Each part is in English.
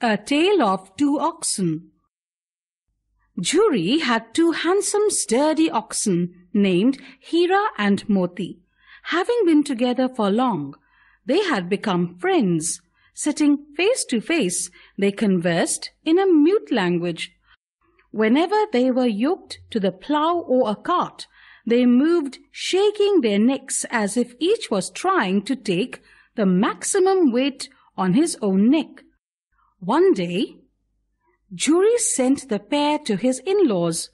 A Tale of Two Oxen Juri had two handsome sturdy oxen named Hira and Moti. Having been together for long, they had become friends. Sitting face to face, they conversed in a mute language. Whenever they were yoked to the plough or a cart, they moved shaking their necks as if each was trying to take the maximum weight on his own neck. One day, Juri sent the pair to his in-laws.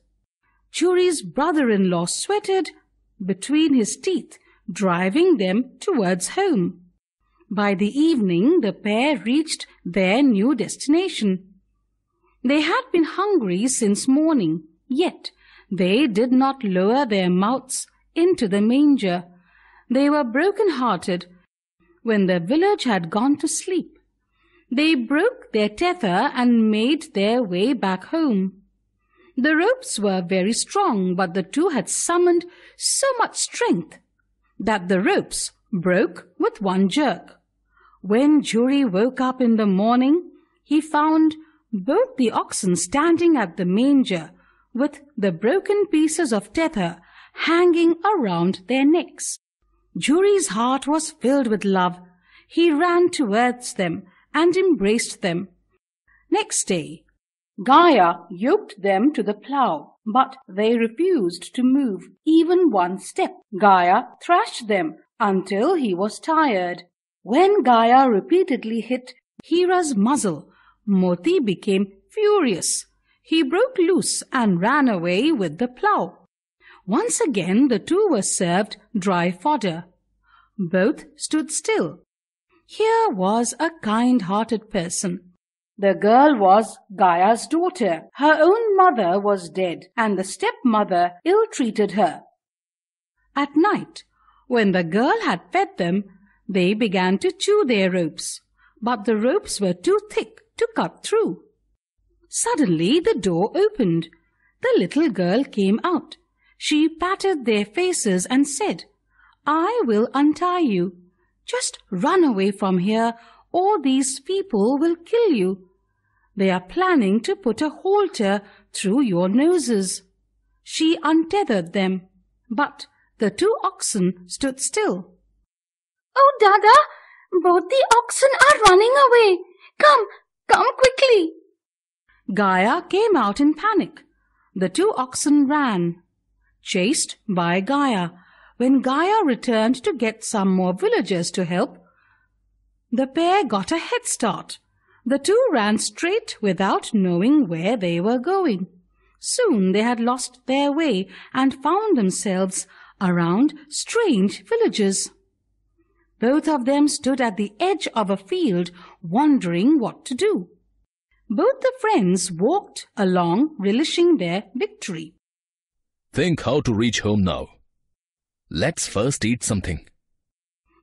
Juri's brother-in-law sweated between his teeth, driving them towards home. By the evening, the pair reached their new destination. They had been hungry since morning, yet they did not lower their mouths into the manger. They were broken-hearted when the village had gone to sleep. They broke their tether and made their way back home. The ropes were very strong, but the two had summoned so much strength that the ropes broke with one jerk. When Juri woke up in the morning, he found both the oxen standing at the manger with the broken pieces of tether hanging around their necks. Juri's heart was filled with love. He ran towards them and embraced them. Next day, Gaia yoked them to the plough, but they refused to move even one step. Gaia thrashed them until he was tired. When Gaia repeatedly hit Hira's muzzle, Moti became furious. He broke loose and ran away with the plough. Once again the two were served dry fodder. Both stood still here was a kind-hearted person. The girl was Gaia's daughter. Her own mother was dead, and the stepmother ill-treated her. At night, when the girl had fed them, they began to chew their ropes, but the ropes were too thick to cut through. Suddenly the door opened. The little girl came out. She patted their faces and said, I will untie you. Just run away from here or these people will kill you. They are planning to put a halter through your noses. She untethered them, but the two oxen stood still. Oh, Dada, both the oxen are running away. Come, come quickly. Gaia came out in panic. The two oxen ran, chased by Gaia, when Gaia returned to get some more villagers to help, the pair got a head start. The two ran straight without knowing where they were going. Soon they had lost their way and found themselves around strange villages. Both of them stood at the edge of a field wondering what to do. Both the friends walked along relishing their victory. Think how to reach home now, Let's first eat something.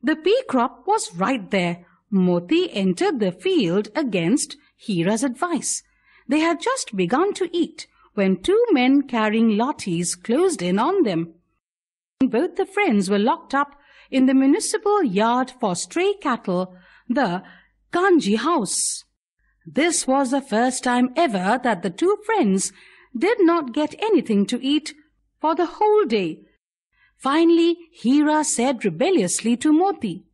The pea crop was right there. Moti entered the field against Hira's advice. They had just begun to eat when two men carrying lotties closed in on them. Both the friends were locked up in the municipal yard for stray cattle, the Kanji house. This was the first time ever that the two friends did not get anything to eat for the whole day Finally, Hira said rebelliously to Moti,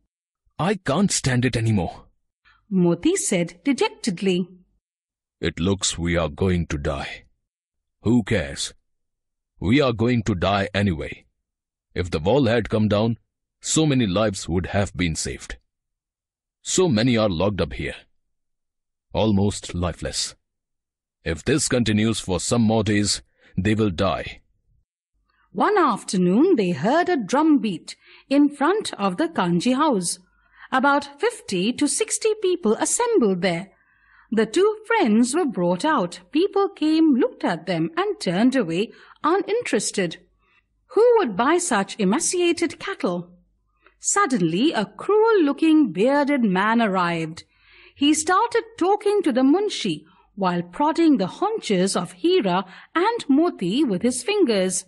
I can't stand it anymore. Moti said dejectedly, It looks we are going to die. Who cares? We are going to die anyway. If the wall had come down, so many lives would have been saved. So many are locked up here, almost lifeless. If this continues for some more days, they will die one afternoon they heard a drum beat in front of the Kanji house. About fifty to sixty people assembled there. The two friends were brought out. People came, looked at them, and turned away uninterested. Who would buy such emaciated cattle? Suddenly, a cruel looking bearded man arrived. He started talking to the munshi while prodding the haunches of Hira and Moti with his fingers.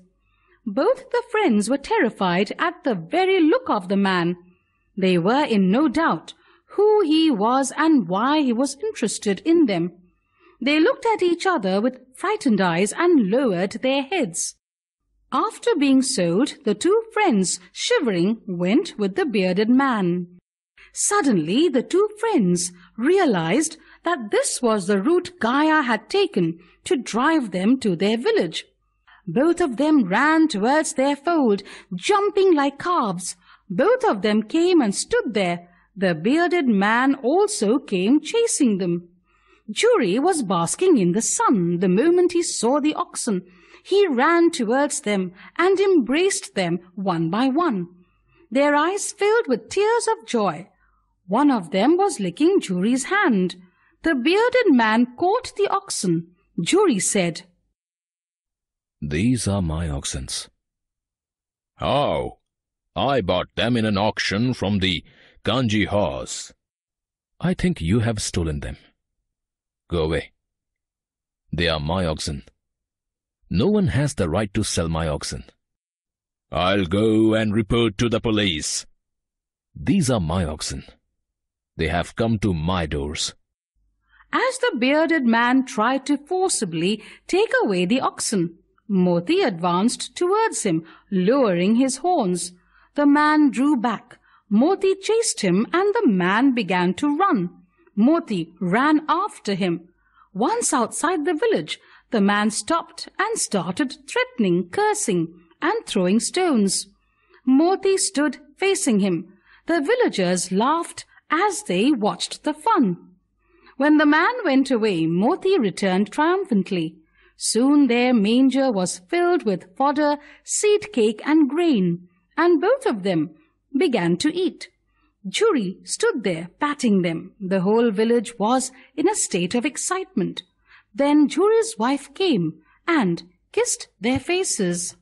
Both the friends were terrified at the very look of the man. They were in no doubt who he was and why he was interested in them. They looked at each other with frightened eyes and lowered their heads. After being sold, the two friends, shivering, went with the bearded man. Suddenly, the two friends realized that this was the route Gaia had taken to drive them to their village. Both of them ran towards their fold, jumping like calves. Both of them came and stood there. The bearded man also came chasing them. Juri was basking in the sun the moment he saw the oxen. He ran towards them and embraced them one by one. Their eyes filled with tears of joy. One of them was licking Juri's hand. The bearded man caught the oxen. Juri said, these are my oxens. Oh, I bought them in an auction from the Kanji horse. I think you have stolen them. Go away. They are my oxen. No one has the right to sell my oxen. I'll go and report to the police. These are my oxen. They have come to my doors. As the bearded man tried to forcibly take away the oxen, Moti advanced towards him, lowering his horns. The man drew back. Moti chased him and the man began to run. Moti ran after him. Once outside the village, the man stopped and started threatening, cursing, and throwing stones. Moti stood facing him. The villagers laughed as they watched the fun. When the man went away, Moti returned triumphantly. Soon their manger was filled with fodder, seed cake, and grain, and both of them began to eat. Juri stood there patting them. The whole village was in a state of excitement. Then Juri's wife came and kissed their faces.